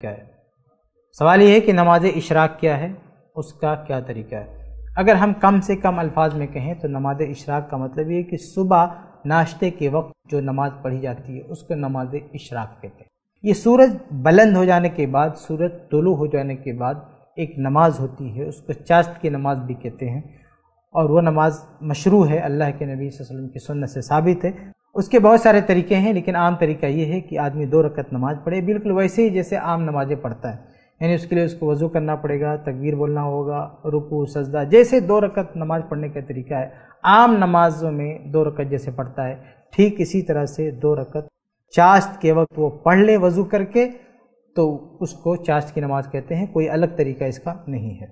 क्या है सवाल ये है कि नमाज इशराक क्या है उसका क्या तरीका है अगर हम कम से कम अल्फाज में कहें तो नमाज इशराक का मतलब ये कि सुबह नाश्ते के वक्त जो नमाज पढ़ी जाती है उसको नमाज इशराक कहते हैं ये सूरज बुलंद हो जाने के बाद सूरज तुलू हो जाने के बाद एक नमाज होती है उसको चाश्त की नमाज भी कहते हैं और वो नमाज़ मशरू है अल्लाह के नबी वसल्लम की सुन्नत से साबित है उसके बहुत सारे तरीके हैं लेकिन आम तरीका ये है कि आदमी दो रकत नमाज़ पढ़े बिल्कुल वैसे ही जैसे आम नमाज़ें पढ़ता है यानी उसके लिए उसको वज़ू करना पड़ेगा तकबीर बोलना होगा रुकू सजदा जैसे दो रकत नमाज़ पढ़ने का तरीका है आम नमाजों में दो रकत जैसे पढ़ता है ठीक इसी तरह से दो रकत चाश्त के वक्त वो पढ़ ले वज़ू करके तो उसको चाश्त की नमाज़ कहते हैं कोई अलग तरीका इसका नहीं है